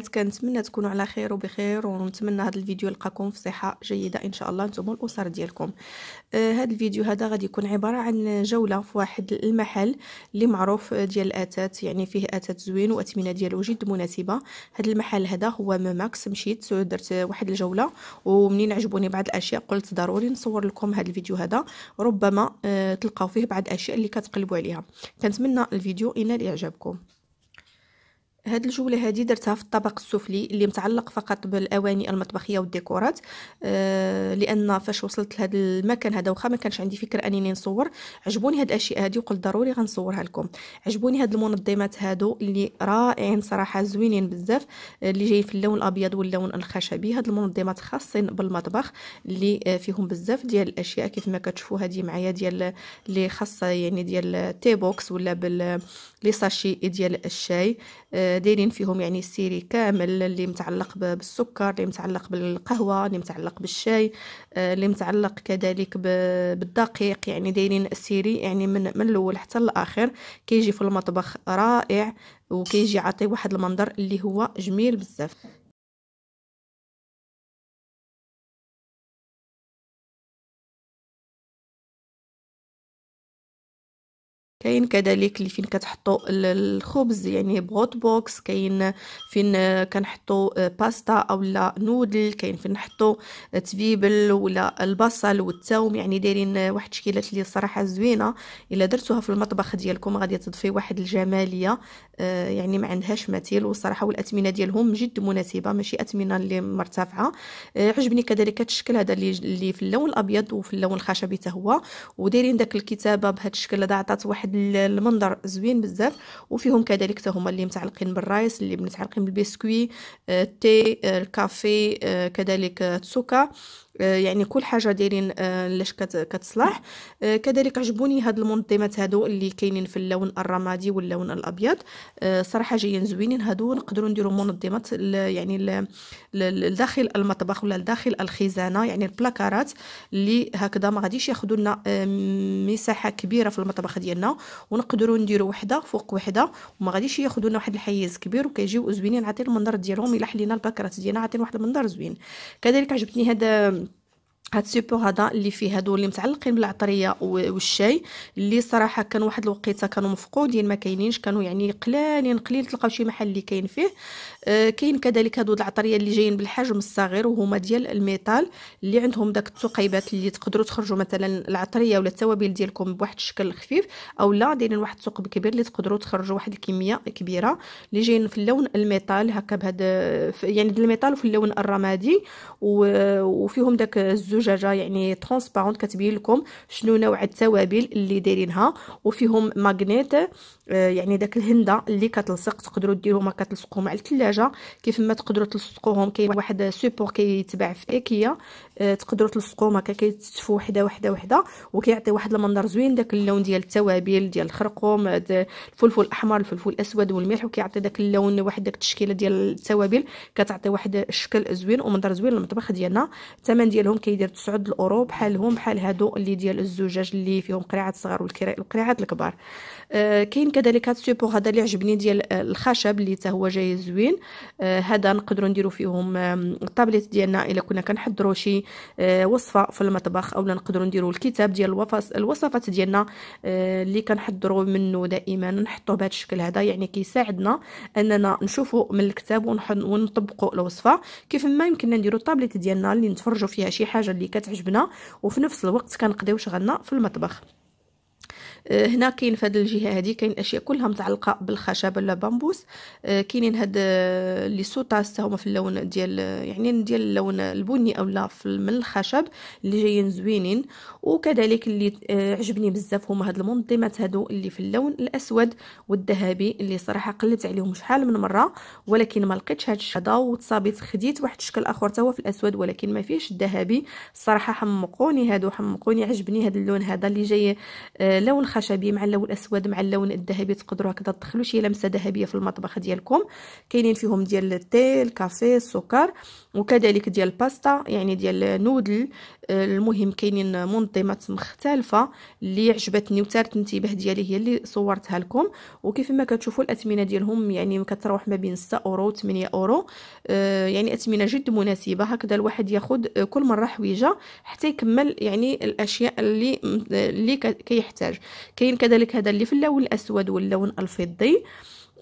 البنات كنتمنى تكونوا على خير وبخير ونتمنى هذا الفيديو يلقاكم في صحه جيده ان شاء الله نتوما الاسر ديالكم آه هذا الفيديو هذا غادي يكون عباره عن جوله في واحد المحل اللي معروف ديال الاتات يعني فيه اتات زوين واثمنه ديالو جد مناسبه هذا المحل هذا هو ماكس مشيت درت واحد الجوله ومنين عجبوني بعض الاشياء قلت ضروري نصور لكم هذا الفيديو هذا ربما آه تلقاو فيه بعض الاشياء اللي كتقلبوا عليها كنتمنى الفيديو ينال اعجابكم هاد الجولة هادي درتها في الطبق السفلي اللي متعلق فقط بالاواني المطبخيه والديكورات آه لان فاش وصلت لهاد المكان هذا واخا ما كانش عندي فكره انني نصور عجبوني هاد الاشياء هادي وقلت ضروري غنصورها لكم عجبوني هاد المنظمات هادو اللي رائعين صراحه زوينين بزاف آه، اللي جايين في اللون الابيض واللون الخشبي هاد المنظمات خاصين بالمطبخ اللي آه، فيهم بزاف ديال الاشياء كيف ما كتشوفوا هادي معايا ديال اللي خاصه يعني ديال تي بوكس ولا بال لي ساشي ديال الشاي آه دايرين فيهم يعني السيري كامل اللي متعلق بالسكر اللي متعلق بالقهوه اللي متعلق بالشاي آه، اللي متعلق كذلك بالدقيق يعني دايرين السيري يعني من من الاول حتى الاخر كيجي في المطبخ رائع وكيجي عاطي واحد المنظر اللي هو جميل بزاف كاين كذلك اللي فين كتحطوا الخبز يعني بغوت بوكس كاين فين كنحطوا باستا اولا نودل كاين فين نحطوا تبيبل ولا البصل والثوم يعني دايرين واحد التشكيلات اللي صراحه زوينه الا درتوها في المطبخ ديالكم غادي تضفي واحد الجماليه آه، يعني ما عندهاش مثيل والصراحه والاثمنه ديالهم جد مناسبه ماشي اثمنه اللي مرتفعه آه، عجبني كذلك الشكل هذا اللي في اللون الابيض وفي اللون الخشبي حتى هو ودايرين داك الكتابه بهذا الشكل هذا عطات واحد واحد المنظر زوين بزاف وفيهم كذلك حتى هما اللي متعلقين بالرايس اللي متعلقين بالبسكوي آه، التي آه، الكافي آه، كذلك السكر آه، يعني كل حاجه دايرين آه، لاش كتصلح آه، كذلك عجبوني هاد المنظمات هادو اللي كاينين في اللون الرمادي واللون الابيض صراحه جايين زوينين هادو نقدروا نديروا منظمات يعني لداخل المطبخ ولا لداخل الخزانه يعني البلاكارات اللي هكذا ما غاديش ياخذوا لنا مساحه كبيره في المطبخ ديالنا ونقدروا نديروا وحده فوق وحده وما غاديش ياخذوا لنا واحد الحيز كبير وكيجيو زوينين عاطين المنظر ديالهم الا حلينا البلاكارات ديالنا عاطين واحد المنظر زوين كذلك عجبتني هذا هاد السيبو هذا اللي فيه هادو اللي متعلقين بالعطريه والشاي اللي صراحه كان واحد الوقيته كانوا مفقودين ما كاينينش كانوا يعني قلالين قليل تلقاو شي محل اللي كاين فيه آه كاين كذلك هادو العطريه اللي جايين بالحجم الصغير وهما ديال الميتال اللي عندهم داك الثقيبات اللي تقدروا تخرجوا مثلا العطريه ولا التوابل ديالكم بواحد الشكل خفيف او لا دايرين واحد الثقب كبير اللي تقدروا تخرجوا واحد الكميه كبيره اللي جايين في اللون الميتال هكا بهاد يعني الميتال وفي اللون الرمادي وفيهم داك الزوج زجاجه يعني ترونسبارون كتبين لكم شنو نوع التوابل اللي دايرينها وفيهم ماغنيت آه، يعني داك الهنده اللي كتلصق تقدروا ديروهم كتلصقوهم على الثلاجه كيف ما تقدروا تلصقوهم كاين واحد سوبور كيتباع في ايكيا آه، تقدروا تلصقوهم هكا كيتتفوا وحده وحده وحده وكيعطي واحد المنظر زوين داك اللون ديال التوابل ديال الخرقوم الفلفل الاحمر الفلفل الاسود والملح وكيعطي داك اللون واحد داك التشكيله ديال التوابل كتعطي واحد الشكل زوين ومنظر زوين للمطبخ ديالنا الثمن ديالهم كيدير 9 الاورو بحالهم بحال هادو اللي ديال الزجاج اللي فيهم قريعات صغار والقريعات الكبار آه، كاين كذلك هاد السيبور هذا اللي عجبني ديال الخشب اللي حتى هو جاي زوين آه، هذا نقدروا نديروا فيهم الطابليت ديالنا الا كنا كنحضروا شي آه، وصفه في المطبخ اولا نقدروا نديروا الكتاب ديال الوصفات ديالنا آه، اللي كنحضروا منه دائما نحطوه بهذا الشكل هذا يعني كيساعدنا اننا نشوفوا من الكتاب ونطبقوا الوصفه كيف ما يمكننا نديروا الطابليت ديالنا اللي نتفرجوا فيها شي حاجه اللي كتعجبنا وفي نفس الوقت كنقضيو شغلنا في المطبخ هنا كاين في هذه الجهه هذه كاين اشياء كلها متعلقه بالخشب ولا بامبوس آه، كاينين هاد آه، لي سوطاس هما في اللون ديال يعني ديال اللون البني اولا من الخشب اللي جايين زوينين وكذلك اللي آه، عجبني بزاف هما هاد المنظمات هادو اللي في اللون الاسود والذهبي اللي صراحه قلبت عليهم شحال من مره ولكن ما لقيتش هاد الشهاده وتصابيت خديت واحد الشكل اخر توا في الاسود ولكن ما فيهش الذهبي صراحه حمقوني هادو حمقوني عجبني هاد اللون هذا اللي جاي لون خشبي مع اللون الاسود مع اللون الذهبي تقدروا هكذا تدخلوا شي لمسه ذهبيه في المطبخ ديالكم كاينين فيهم ديال التيل الكافي السكر وكذلك ديال الباستا يعني ديال نودل المهم كاينين منظمات مختلفه اللي عجبتني وثارت الانتباه ديالي هي اللي صورتها لكم وكيف ما كتشوفوا الاثمنه ديالهم يعني كتروح ما بين 6 اورو 8 اورو آه يعني اثمنه جد مناسبه هكذا الواحد ياخذ آه، كل مره حويجه حتى يكمل يعني الاشياء اللي اللي كيحتاج كاين كذلك هذا اللي في اللون الاسود واللون الفضي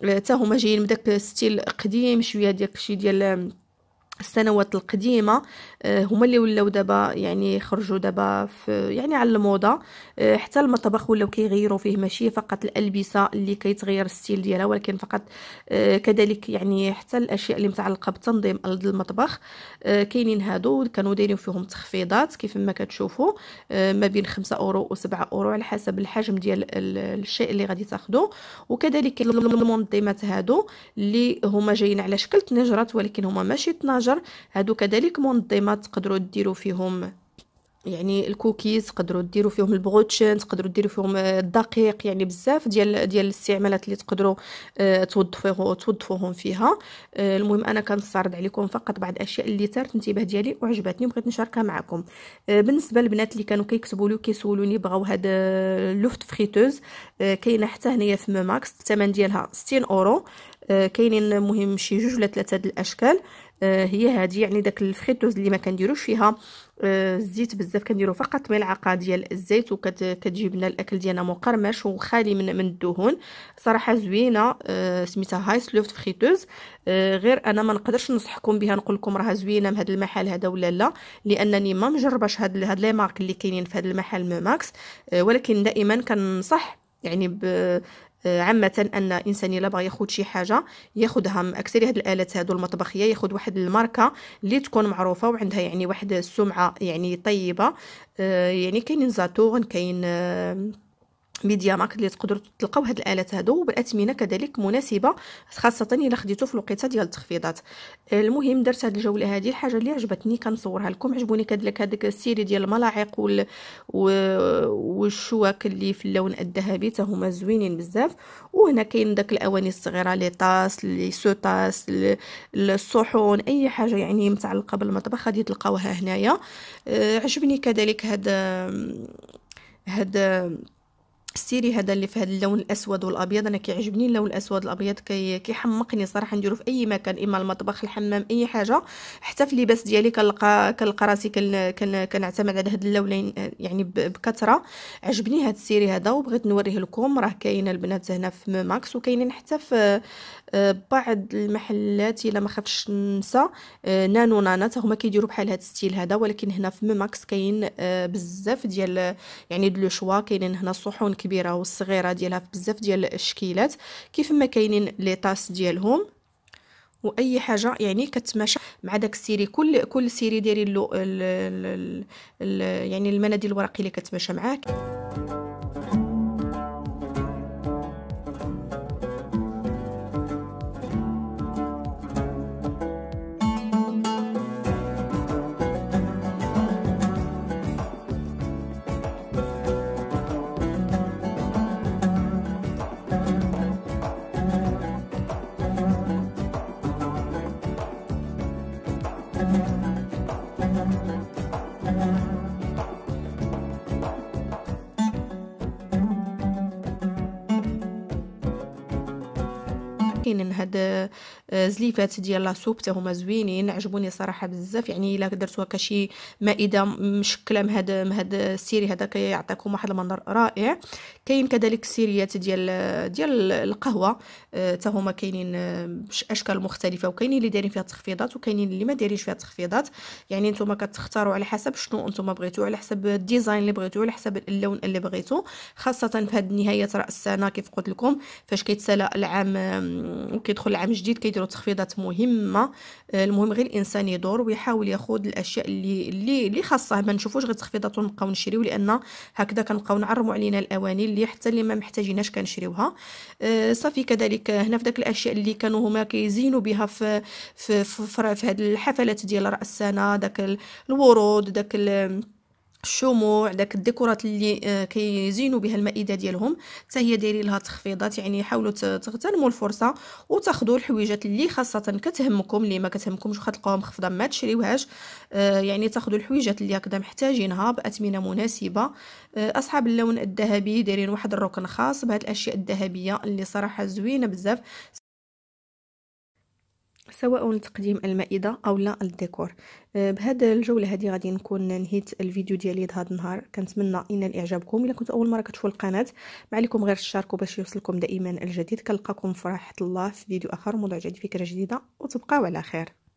حتى آه، هما جايين بداك ستيل قديم شويه ديال شي ديال السنوات القديمه آه، هما اللي ولاو دابا يعني خرجوا دابا في يعني على الموضه آه، حتى المطبخ ولاو كيغيروا فيه ماشي فقط الالبسه اللي كيتغير الستيل ديالها ولكن فقط آه، كذلك يعني حتى الاشياء اللي متعلقه بتنظيم المطبخ كاينين هادو كانوا دايرين فيهم تخفيضات كيف ما كتشوفوا ما بين 5 اورو و7 اورو على حسب الحجم ديال الشيء اللي غادي تاخذوا وكذلك المنظمات هادو اللي هما جايين على شكل تنجرات ولكن هما ماشي طناجر الشجر هادو كذلك منظمات تقدروا ديروا فيهم يعني الكوكيز تقدروا ديروا فيهم البغوتشين تقدروا ديروا فيهم آه، الدقيق يعني بزاف ديال ديال الاستعمالات اللي تقدروا آه، توظفوه توظفوهم فيها آه، المهم انا كنستعرض عليكم فقط بعض الاشياء اللي ثارت انتباه ديالي وعجبتني وبغيت نشاركها معكم بالنسبه للبنات اللي كانوا كيكتبوا لي كيسولوني بغاو هاد لوفت فريتوز كاينه حتى هنايا في ماماكس الثمن ديالها 60 اورو كاينين المهم شي جوج ولا ثلاثه الاشكال آه، هي هذه يعني داك الفخيتوز اللي ما كنديروش فيها آه، الزيت بزاف كنديرو فقط ملعقه ديال الزيت وكتجيب لنا الاكل ديالنا مقرمش وخالي من من الدهون صراحه زوينه آه، سميتها هايس لوفت فخيتوز غير انا ما نقدرش نصحكم بها نقول لكم راها زوينه من هذا المحل هذا ولا لا لانني ما مجرباش هاد هاد لي مارك اللي كاينين في هذا المحل ماكس ولكن دائما كنصح يعني آه، عامة أن إنسان إلا باغي ياخد شي حاجة ياخدها من أكثر هاد الآلات هادو المطبخية ياخد واحد الماركة اللي تكون معروفة وعندها يعني واحد السمعة يعني طيبة آه، يعني كاينين زاتور كاين آه، ميديا ماك اللي تقدروا تلقاو هاد الالات هادو باثمنه كذلك مناسبه خاصه الا خديتو في الوقيته ديال التخفيضات المهم درت هاد الجوله هادي الحاجه اللي عجبتني كنصورها لكم عجبوني كذلك هذاك السيري ديال الملاعق وال والشواك اللي في اللون الذهبي حتى هما زوينين بزاف وهنا كاين داك الاواني الصغيره لي طاس لي سوطاس الصحون اي حاجه يعني متعلقه بالمطبخ غادي تلقاوها هنايا آه، عجبني كذلك هاد هاد السيري هذا اللي في هذا اللون الاسود والابيض انا كيعجبني اللون الاسود الابيض كي كيحمقني صراحه نديرو في اي مكان اما المطبخ الحمام اي حاجه حتى في اللباس ديالي كنلقى كنلقى راسي كنعتمد على هاد اللونين يعني بكثره عجبني هاد السيري هذا وبغيت نوريه لكم راه كاينه البنات هنا في ماكس وكاينين حتى في آه، بعض المحلات الا ما خفتش ننسى آه، نانو نانا حتى هما كيديروا بحال هاد الستيل هذا ولكن هنا في ماكس كاين آه، بزاف ديال يعني لو شوا كاينين هنا صحون الكبيره والصغيره ديالها في بزاف ديال الشكيلات كيف ما كاينين لي طاس ديالهم واي حاجه يعني كتماشى مع داك السيري كل كل سيري ديري له يعني المناديل الورقي اللي كتماشى معاه كاينين هاد آه، زليفات ديال لاسوب حتى هما زوينين عجبوني صراحه بزاف يعني الا درتوها كشي مائده مشكله من هاد السيري هذا كيعطيكم واحد المنظر رائع كاين كذلك السيريات ديال ديال القهوه حتى آه، هما كاينين آه، باشكال مختلفه وكاينين اللي دايرين فيها تخفيضات وكاينين اللي ما دايرينش فيها تخفيضات يعني نتوما كتختاروا على حسب شنو نتوما بغيتو على حسب الديزاين اللي بغيتو على حسب اللون اللي بغيتو خاصه في هاد نهايه راس السنه كيف قلت لكم فاش كيتسالى العام وكيدخل العام الجديد كيديروا تخفيضات مهمه آه، المهم غير الانسان يدور ويحاول ياخذ الاشياء اللي اللي اللي خاصه ما نشوفوش غير تخفيضات ونبقاو نشريو لان هكذا كنبقاو نعرموا علينا الاواني اللي حتى اللي ما محتاجيناش كنشريوها آه، صافي كذلك هنا في داك الاشياء اللي كانوا هما كيزينوا بها في في في, في, في هذه الحفلات ديال راس السنه داك الورود داك الشموع داك الديكورات اللي آه، كيزينوا بها المائده ديالهم حتى هي دايرين لها تخفيضات يعني حاولوا تغتنموا الفرصه وتاخذوا الحويجات اللي خاصه كتهمكم اللي ما كتهمكمش واخا تلقاوها مخفضه ما تشريوهاش آه، يعني تاخذوا الحويجات اللي هكذا محتاجينها باثمنه مناسبه آه، اصحاب اللون الذهبي دايرين واحد الركن خاص بهاد الاشياء الذهبيه اللي صراحه زوينه بزاف سواء لتقديم المائده او لا الديكور أه، بهاد الجوله هذه غادي نكون نهيت الفيديو ديالي لهذا النهار كنتمنى إن اعجابكم الا كنت اول مره كتشوفوا القناه ما عليكم غير تشاركوا باش يوصلكم دائما الجديد كنلقاكم في راحه الله في فيديو اخر موضوع جديد فكره جديده وتبقاو على خير